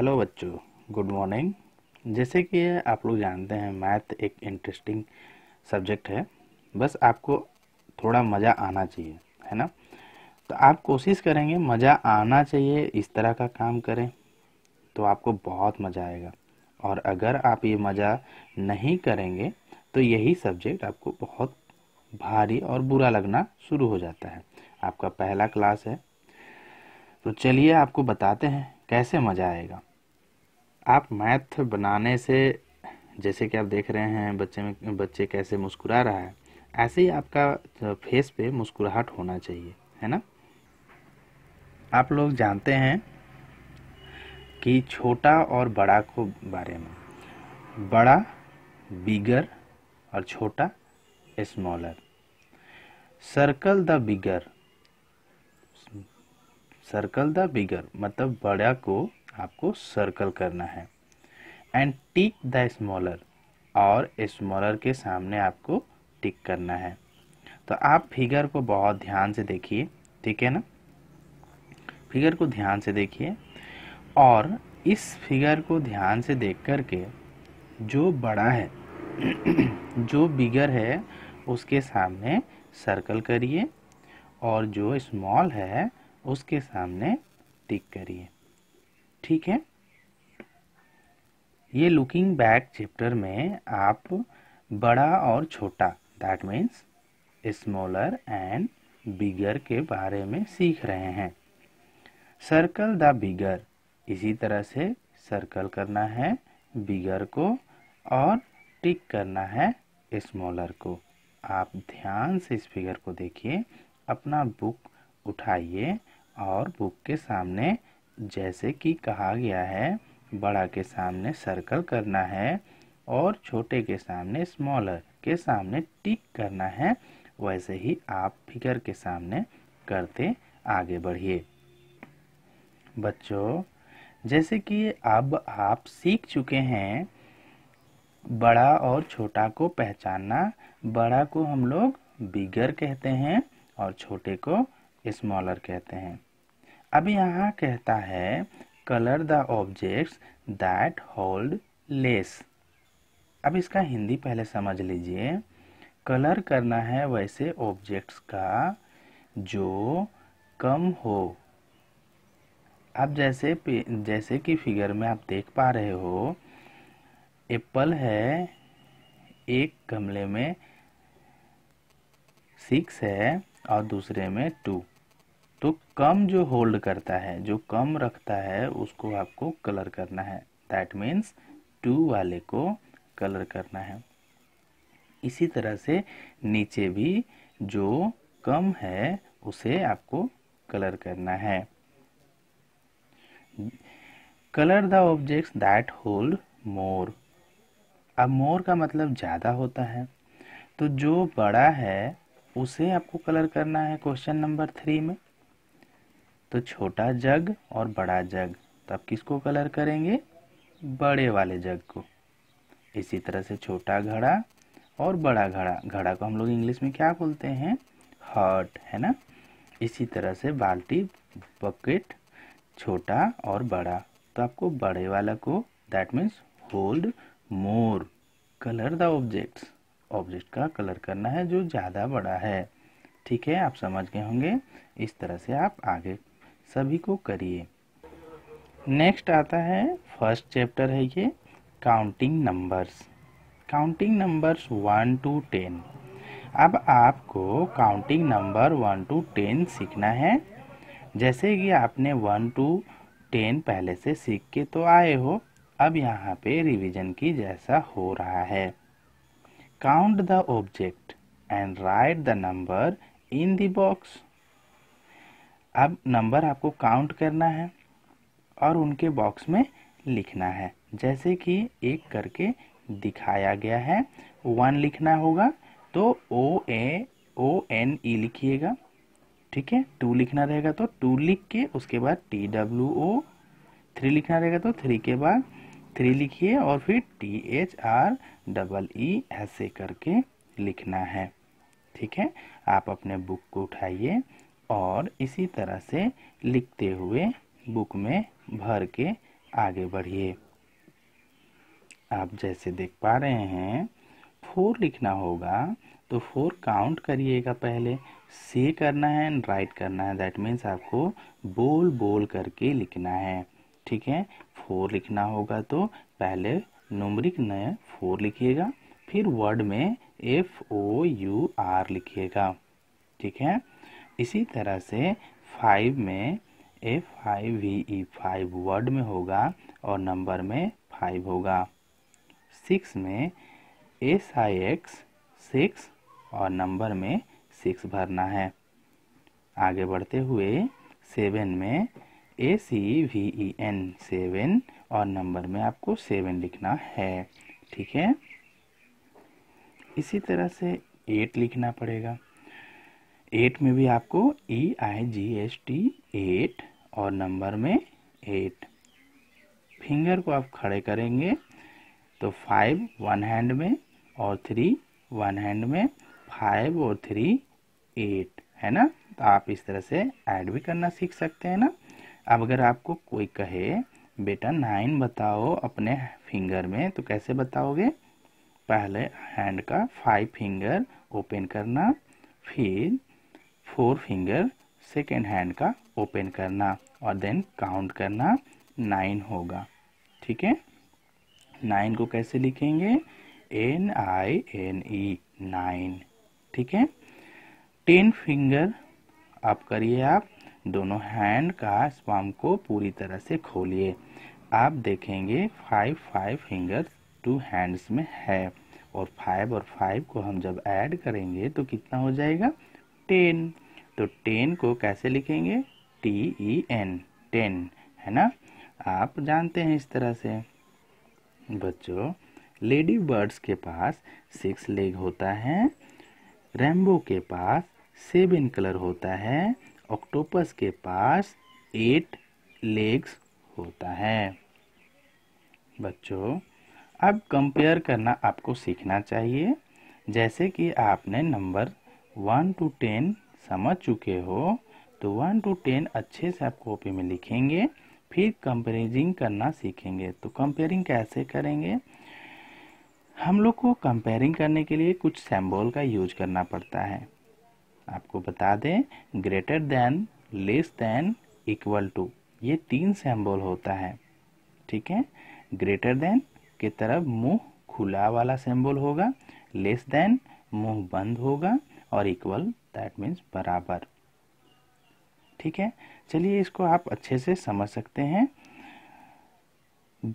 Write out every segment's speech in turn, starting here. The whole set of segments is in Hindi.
हेलो बच्चों गुड मॉर्निंग जैसे कि आप लोग जानते हैं मैथ एक इंटरेस्टिंग सब्जेक्ट है बस आपको थोड़ा मज़ा आना चाहिए है ना तो आप कोशिश करेंगे मज़ा आना चाहिए इस तरह का काम करें तो आपको बहुत मज़ा आएगा और अगर आप ये मज़ा नहीं करेंगे तो यही सब्जेक्ट आपको बहुत भारी और बुरा लगना शुरू हो जाता है आपका पहला क्लास है तो चलिए आपको बताते हैं कैसे मज़ा आएगा आप मैथ बनाने से जैसे कि आप देख रहे हैं बच्चे में बच्चे कैसे मुस्कुरा रहा है ऐसे ही आपका फेस पे मुस्कुराहट होना चाहिए है ना आप लोग जानते हैं कि छोटा और बड़ा को बारे में बड़ा बिगर और छोटा smaller circle the bigger circle the bigger मतलब बड़ा को आपको सर्कल करना है एंड टिक द स्मॉलर और स्मॉलर के सामने आपको टिक करना है तो आप फिगर को बहुत ध्यान से देखिए ठीक है ना फिगर को ध्यान से देखिए और इस फिगर को ध्यान से देख कर के जो बड़ा है जो बिगर है उसके सामने सर्कल करिए और जो स्मॉल है उसके सामने टिक करिए ठीक है ये लुकिंग बैक चैप्टर में आप बड़ा और छोटा that means smaller and bigger के बारे में सीख रहे हैं सर्कल द बिगर इसी तरह से सर्कल करना है बिगर को और टिक करना है स्मॉलर को आप ध्यान से इस फिगर को देखिए अपना बुक उठाइए और बुक के सामने जैसे कि कहा गया है बड़ा के सामने सर्कल करना है और छोटे के सामने स्मॉलर के सामने टिक करना है वैसे ही आप फिगर के सामने करते आगे बढ़िए बच्चों जैसे कि अब आप सीख चुके हैं बड़ा और छोटा को पहचानना बड़ा को हम लोग बिगर कहते हैं और छोटे को स्मॉलर कहते हैं अब यहाँ कहता है colour the objects that hold less अब इसका हिंदी पहले समझ लीजिए कलर करना है वैसे ऑब्जेक्ट्स का जो कम हो अब जैसे जैसे कि फिगर में आप देख पा रहे हो एप्पल है एक गमले में सिक्स है और दूसरे में टू तो कम जो होल्ड करता है जो कम रखता है उसको आपको कलर करना है दैट मीन्स टू वाले को कलर करना है इसी तरह से नीचे भी जो कम है उसे आपको कलर करना है colour the objects that hold more अब मोर का मतलब ज़्यादा होता है तो जो बड़ा है उसे आपको कलर करना है क्वेश्चन नंबर थ्री में तो छोटा जग और बड़ा जग तो आप किसको कलर करेंगे बड़े वाले जग को इसी तरह से छोटा घड़ा और बड़ा घड़ा घड़ा को हम लोग इंग्लिश में क्या बोलते हैं हर्ट है ना इसी तरह से बाल्टी बकेट छोटा और बड़ा तो आपको बड़े वाला को that means hold more colour the objects object का कलर करना है जो ज़्यादा बड़ा है ठीक है आप समझ गए होंगे इस तरह से आप आगे सभी को करिए नेक्स्ट आता है फर्स्ट चैप्टर है ये counting numbers counting numbers one two ten अब आपको counting number one two ten सीखना है जैसे कि आपने वन टू टेन पहले से सीख के तो आए हो अब यहाँ पे रिवीजन की जैसा हो रहा है count the object and write the number in the box अब नंबर आपको काउंट करना है और उनके बॉक्स में लिखना है जैसे कि एक करके दिखाया गया है वन लिखना होगा तो ओ ए ओ एन ई लिखिएगा ठीक है टू लिखना रहेगा तो टू लिख के उसके बाद टी डब्ल्यू ओ थ्री लिखना रहेगा तो थ्री के बाद थ्री लिखिए और फिर T H R double E ऐसे करके लिखना है ठीक है आप अपने बुक को उठाइए और इसी तरह से लिखते हुए बुक में भर के आगे बढ़िए आप जैसे देख पा रहे हैं फोर लिखना होगा तो फोर काउंट करिएगा पहले से करना है एंड राइट करना है दैट मीन्स आपको बोल बोल करके लिखना है ठीक है फोर लिखना होगा तो पहले नंबरिक न फोर लिखिएगा फिर वर्ड में एफ ओ यू आर लिखिएगा ठीक है इसी तरह से फाइव में A five V E five word में होगा और नंबर में फाइव होगा सिक्स में एस आई एक्स सिक्स और नंबर में सिक्स भरना है आगे बढ़ते हुए सेवन में A C V E N seven और नंबर में आपको सेवन लिखना है ठीक है इसी तरह से एट लिखना पड़ेगा एट में भी आपको E I G S T eight और नंबर में एट फिंगर को आप खड़े करेंगे तो फाइव वन हैंड में और थ्री वन हैंड में फाइव और थ्री एट है ना तो आप इस तरह से ऐड भी करना सीख सकते हैं ना अब अगर आपको कोई कहे बेटा नाइन बताओ अपने फिंगर में तो कैसे बताओगे पहले हैंड का फाइव फिंगर ओपन करना फिर फोर फिंगर सेकेंड हैंड का ओपन करना और देन काउंट करना नाइन होगा ठीक है नाइन को कैसे लिखेंगे N I N E nine ठीक है टेन फिंगर आप करिए आप दोनों हैंड का स्वाम को पूरी तरह से खोलिए आप देखेंगे five five finger two hands में है और फाइव और फाइव को हम जब ऐड करेंगे तो कितना हो जाएगा टेन तो टेन को कैसे लिखेंगे टी ई एन टेन है ना आप जानते हैं इस तरह से बच्चों लेडी बर्ड्स के पास सिक्स लेग होता है रेम्बो के पास सेवन कलर होता है ऑक्टोपस के पास एट लेग्स होता है बच्चों अब कंपेयर करना आपको सीखना चाहिए जैसे कि आपने नंबर वन टू टेन समझ चुके हो तो वन टू टेन अच्छे से आप कॉपी में लिखेंगे फिर कंपेरिजिंग करना सीखेंगे तो कंपेयरिंग कैसे करेंगे हम लोग को कंपेयरिंग करने के लिए कुछ सैम्बॉल का यूज करना पड़ता है आपको बता दें greater than less than equal to ये तीन सैम्बॉल होता है ठीक है ग्रेटर देन के तरफ मुंह खुला वाला सैम्बॉल होगा लेस देन मुंह बंद होगा और इक्वल दैट मीन्स बराबर ठीक है चलिए इसको आप अच्छे से समझ सकते हैं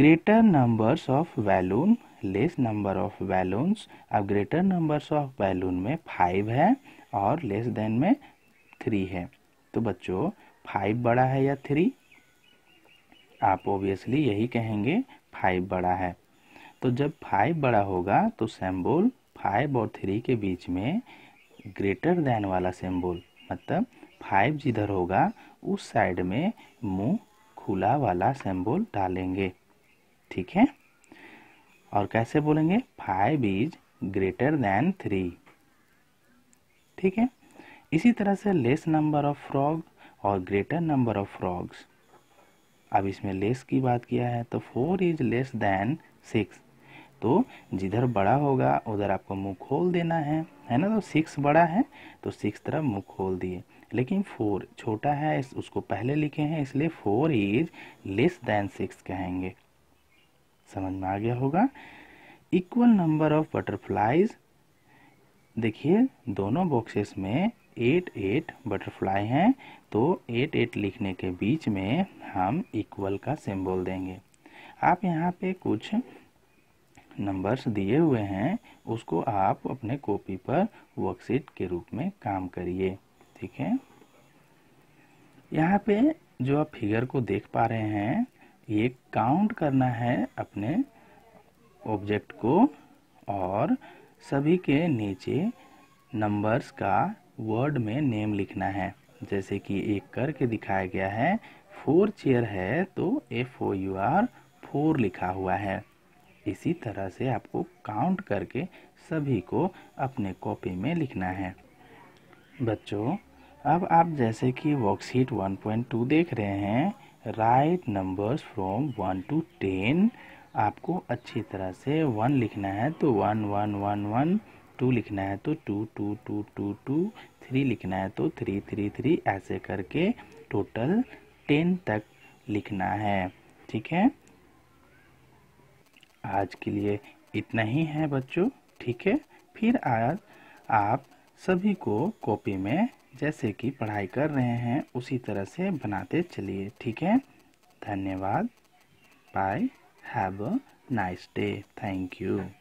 greater numbers of balloon less number of balloons अब ग्रेटर नंबर्स ऑफ balloon में फाइव है और लेस देन में थ्री है तो बच्चों फाइव बड़ा है या थ्री आप ओबियसली यही कहेंगे फाइव बड़ा है तो जब फाइव बड़ा होगा तो सेम्बोल फाइव और थ्री के बीच में ग्रेटर देन वाला सिंबल मतलब फाइव जिधर होगा उस साइड में मुंह खुला वाला सिंबल डालेंगे ठीक है और कैसे बोलेंगे five is greater than three ठीक है इसी तरह से लेस नंबर ऑफ फ्रॉग और ग्रेटर नंबर ऑफ फ्रॉग्स अब इसमें लेस की बात किया है तो four is less than six तो जिधर बड़ा होगा उधर आपको मुंह खोल देना है है ना तो सिक्स बड़ा है तो सिक्स तरफ मुँह खोल दिए लेकिन फोर छोटा है उसको पहले लिखे हैं इसलिए four is less than six कहेंगे समझ में आ गया होगा इक्वल नंबर ऑफ बटरफ्लाइज देखिए दोनों बॉक्सेस में एट एट बटरफ्लाई हैं तो एट एट लिखने के बीच में हम इक्वल का सिंबल देंगे आप यहाँ पे कुछ नंबर्स दिए हुए हैं उसको आप अपने कॉपी पर वर्कशीट के रूप में काम करिए ठीक है यहाँ पे जो आप फिगर को देख पा रहे हैं ये काउंट करना है अपने ऑब्जेक्ट को और सभी के नीचे नंबर्स का वर्ड में नेम लिखना है जैसे कि एक करके दिखाया गया है फोर चेयर है तो F O U R four लिखा हुआ है इसी तरह से आपको काउंट करके सभी को अपने कॉपी में लिखना है बच्चों अब आप जैसे कि वर्कशीट 1.2 देख रहे हैं राइट नंबर्स फ्रॉम 1 टू 10 आपको अच्छी तरह से 1 लिखना है तो 1 1 1 1 टू लिखना है तो two two two two two three लिखना है तो थ्री थ्री थ्री ऐसे करके टोटल टेन तक लिखना है ठीक है आज के लिए इतना ही है बच्चों ठीक है फिर आज आप सभी को कॉपी में जैसे कि पढ़ाई कर रहे हैं उसी तरह से बनाते चलिए ठीक है धन्यवाद bye have a nice day thank you